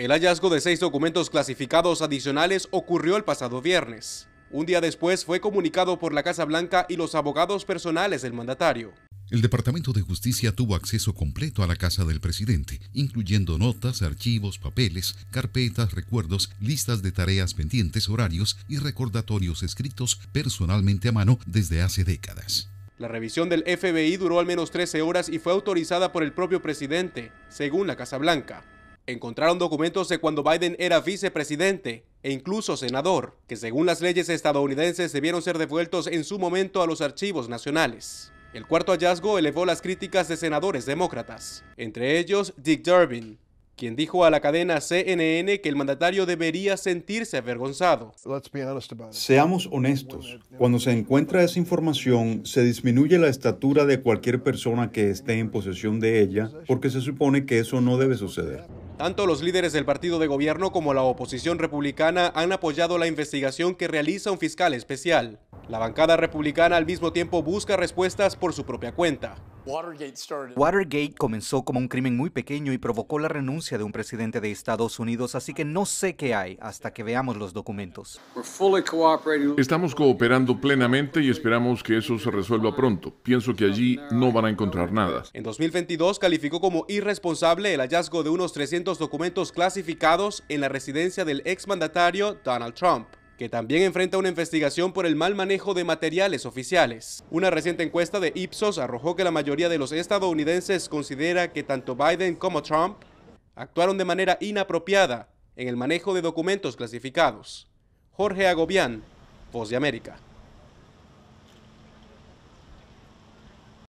El hallazgo de seis documentos clasificados adicionales ocurrió el pasado viernes. Un día después fue comunicado por la Casa Blanca y los abogados personales del mandatario. El Departamento de Justicia tuvo acceso completo a la casa del presidente, incluyendo notas, archivos, papeles, carpetas, recuerdos, listas de tareas pendientes, horarios y recordatorios escritos personalmente a mano desde hace décadas. La revisión del FBI duró al menos 13 horas y fue autorizada por el propio presidente, según la Casa Blanca encontraron documentos de cuando Biden era vicepresidente e incluso senador, que según las leyes estadounidenses debieron ser devueltos en su momento a los archivos nacionales. El cuarto hallazgo elevó las críticas de senadores demócratas, entre ellos Dick Durbin, quien dijo a la cadena CNN que el mandatario debería sentirse avergonzado. Seamos honestos, cuando se encuentra esa información, se disminuye la estatura de cualquier persona que esté en posesión de ella porque se supone que eso no debe suceder. Tanto los líderes del partido de gobierno como la oposición republicana han apoyado la investigación que realiza un fiscal especial. La bancada republicana al mismo tiempo busca respuestas por su propia cuenta. Watergate comenzó como un crimen muy pequeño y provocó la renuncia de un presidente de Estados Unidos, así que no sé qué hay hasta que veamos los documentos. Estamos cooperando plenamente y esperamos que eso se resuelva pronto. Pienso que allí no van a encontrar nada. En 2022 calificó como irresponsable el hallazgo de unos 300 documentos clasificados en la residencia del exmandatario Donald Trump que también enfrenta una investigación por el mal manejo de materiales oficiales. Una reciente encuesta de Ipsos arrojó que la mayoría de los estadounidenses considera que tanto Biden como Trump actuaron de manera inapropiada en el manejo de documentos clasificados. Jorge Agobián, Voz de América.